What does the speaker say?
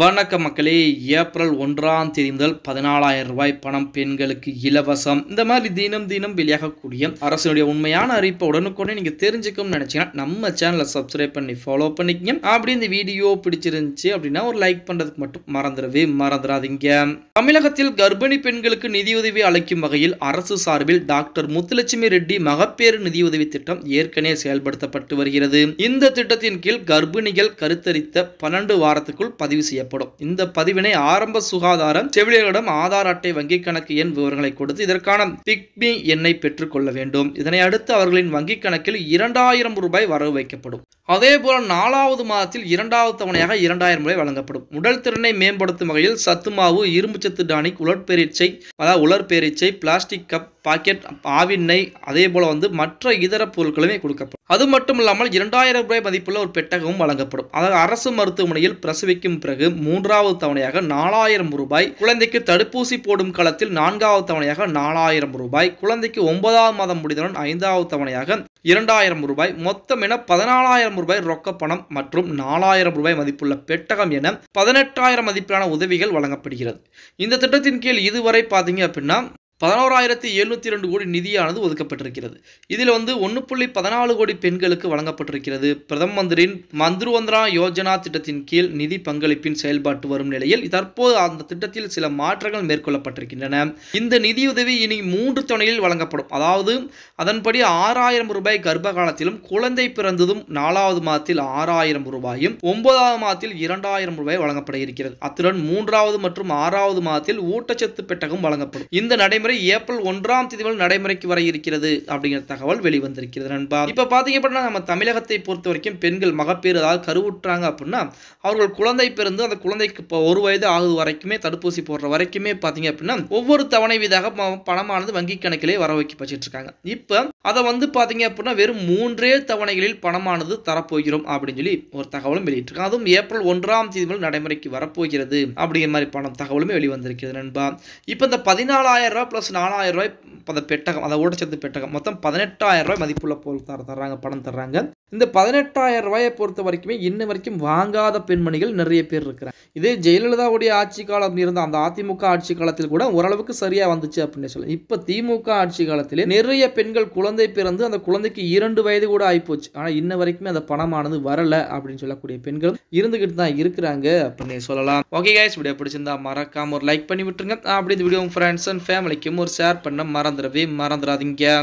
வணக்க மக்களே ஏப்ரல் ஒன்றாம் தேதி முதல் பதினாலாயிரம் ரூபாய் பணம் பெண்களுக்கு இலவசம் இந்த மாதிரி தினம் தினம் வெளியாகக்கூடிய அரசினுடைய உண்மையான அறிவிப்பை உடனுக்குடனே நீங்கள் தெரிஞ்சுக்கணும்னு நினைச்சீங்கன்னா நம்ம சேனலை சப்ஸ்கிரைப் பண்ணி ஃபாலோ பண்ணிக்கங்க அப்படி இந்த வீடியோ பிடிச்சிருந்துச்சு அப்படின்னா ஒரு லைக் பண்ணுறதுக்கு மட்டும் மறந்துடவே மறந்துடாதீங்க தமிழகத்தில் கர்ப்பிணி பெண்களுக்கு நிதியுதவி அளிக்கும் வகையில் அரசு சார்பில் டாக்டர் முத்துலட்சுமி ரெட்டி மகப்பேறு நிதியுதவி திட்டம் ஏற்கனவே செயல்படுத்தப்பட்டு வருகிறது இந்த திட்டத்தின் கீழ் கர்ப்பிணிகள் கருத்தரித்த பன்னெண்டு வாரத்துக்குள் பதிவு செய்யப்படும் இந்த பதிவினை ஆரம்ப சுகாதாரம் செவிலியர்களிடம் ஆதார் அட்டை வங்கிக் கணக்கு எண் விவரங்களை கொடுத்து இதற்கான பிக்மி எண்ணை பெற்றுக் கொள்ள வேண்டும் இதனை அடுத்து அவர்களின் வங்கிக் கணக்கில் இரண்டாயிரம் ரூபாய் வரவு வைக்கப்படும் அதேபோல நாலாவது மாதத்தில் இரண்டாவது தவணையாக இரண்டாயிரம் ரூபாய் வழங்கப்படும் உடல் திறனை மேம்படுத்தும் வகையில் சத்து சத்துமாவு இரும்புச்சத்து டானிக் உலர்பெரிச்சை அதாவது உலர்பெரிச்சை பிளாஸ்டிக் கப் பாக்கெட் ஆவின்னை அதே போல வந்து மற்ற இதர பொருட்களுமே கொடுக்கப்படும் அது மட்டும் இல்லாமல் இரண்டாயிரம் ரூபாய் மதிப்புள்ள ஒரு பெட்டகமும் வழங்கப்படும் அதாவது அரசு மருத்துவமனையில் பிரசவிக்கும் பிறகு பிறகு மூன்றாவது தவணையாக நாலாயிரம் ரூபாய் குழந்தைக்கு தடுப்பூசி போடும் களத்தில் நான்காவது தவணையாக நாலாயிரம் ரூபாய் குழந்தைக்கு ஒன்பதாவது மாதம் முடிந்தவுடன் ஐந்தாவது தவணையாக இரண்டாயிரம் ரூபாய் மொத்தம் என பதினாலாயிரம் ரூபாய் ரொக்க பணம் மற்றும் நாலாயிரம் ரூபாய் மதிப்புள்ள பெட்டகம் என பதினெட்டாயிரம் மதிப்பிலான உதவிகள் வழங்கப்படுகிறது இந்த திட்டத்தின் கீழ் இதுவரை பார்த்தீங்க அப்படின்னா பதினோராயிரத்தி எழுநூத்தி ரெண்டு கோடி நிதியானது ஒதுக்கப்பட்டிருக்கிறது இதில் வந்து ஒன்று புள்ளி பதினாலு கோடி பெண்களுக்கு வழங்கப்பட்டிருக்கிறது பிரதம மந்திரின் மந்த்ருவந்திரா யோஜனா திட்டத்தின் கீழ் நிதி பங்களிப்பின் செயல்பாட்டு வரும் நிலையில் தற்போது அந்த திட்டத்தில் சில மாற்றங்கள் மேற்கொள்ளப்பட்டிருக்கின்றன இந்த நிதியுதவி இனி மூன்று துணையில் வழங்கப்படும் அதாவது அதன்படி ஆறாயிரம் ரூபாய் கர்ப்ப காலத்திலும் குழந்தை பிறந்ததும் நாலாவது மாதத்தில் ஆறாயிரம் ரூபாயும் ஒன்பதாவது மாதத்தில் இரண்டாயிரம் ரூபாய் வழங்கப்பட இருக்கிறது அத்துடன் மூன்றாவது மற்றும் ஆறாவது மாதத்தில் ஊட்டச்சத்து பெட்டகம் வழங்கப்படும் இந்த நடைமுறை நடைமுறை ஏப்ரல் ஒன்றாம் தேதி முதல் நடைமுறைக்கு வர இருக்கிறது அப்படிங்கிற தகவல் வெளிவந்திருக்கிறது நண்பா இப்போ பார்த்தீங்க அப்படின்னா நம்ம தமிழகத்தை பொறுத்த வரைக்கும் பெண்கள் மகப்பேறு அதாவது கருவுற்றாங்க அப்படின்னா அவர்கள் குழந்தை பிறந்து அந்த குழந்தைக்கு இப்போ ஒரு வயது ஆகுது வரைக்குமே தடுப்பூசி போடுற வரைக்குமே பார்த்தீங்க அப்படின்னா ஒவ்வொரு தவணை வீதாக பணமானது வங்கி கணக்கிலே வர வைக்க இருக்காங்க இப்போ அதை வந்து பாத்தீங்க அப்படின்னா வெறும் மூன்றே தவணைகளில் பணமானது தரப்போகிறோம் அப்படின்னு சொல்லி ஒரு தகவலும் வெளியிட்டிருக்காங்க அதுவும் ஏப்ரல் ஒன்றாம் தேதி முதல் நடைமுறைக்கு வரப்போகிறது அப்படிங்கிற மாதிரி பணம் தகவலுமே வெளிவந்திருக்கிறது நண்பா இப்போ இந்த பதினாலாயிரம் ரூபாய் ப்ளஸ் நாலாயிரம் ரூபாய் அந்த பெட்டகம் அதை ஊட்டச்சத்து பெட்டகம் மொத்தம் பதினெட்டாயிரம் ரூபாய் மதிப்புள்ள பொருள் தர தர்றாங்க பணம் தர்றாங்க இந்த பதினெட்டாயிரம் ரூபாயை பொறுத்த வரைக்குமே இன்ன வரைக்கும் வாங்காத பெண்மணிகள் நிறைய பேர் இருக்கிறாங்க இதே ஜெயலலிதாவுடைய ஆட்சி காலம் இருந்த அந்த அதிமுக ஆட்சி காலத்தில் கூட ஓரளவுக்கு சரியாக வந்துச்சு அப்படின்னு சொல்லி இப்போ திமுக ஆட்சி காலத்திலே நிறைய பெண்கள் குழந்தை பிறந்து அந்த குழந்தைக்கு இரண்டு வயது கூட ஆகிப்போச்சு ஆனால் இன்ன வரைக்குமே அந்த பணமானது வரலை அப்படின்னு சொல்லக்கூடிய பெண்கள் இருந்துக்கிட்டு தான் இருக்கிறாங்க அப்படின்னு சொல்லலாம் ஓகே கைஸ் வீடியோ பிடிச்சிருந்தா மறக்காம ஒரு லைக் பண்ணி விட்டுருங்க அப்படி இந்த வீடியோ ஃப்ரெண்ட்ஸ் அண்ட் ஃபேமிலிக்கும் ஒரு ஷேர் பண்ண மறந்துடவே மறந்துடாதீங்க